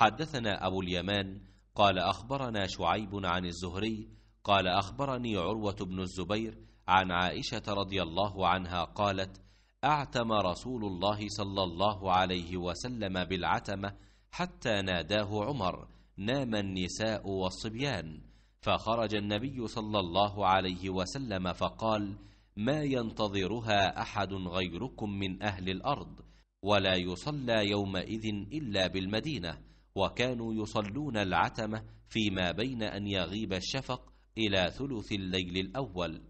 حدثنا أبو اليمان قال أخبرنا شعيب عن الزهري قال أخبرني عروة بن الزبير عن عائشة رضي الله عنها قالت أعتم رسول الله صلى الله عليه وسلم بالعتمة حتى ناداه عمر نام النساء والصبيان فخرج النبي صلى الله عليه وسلم فقال ما ينتظرها أحد غيركم من أهل الأرض ولا يصلى يومئذ إلا بالمدينة وكانوا يصلون العتمه فيما بين ان يغيب الشفق الى ثلث الليل الاول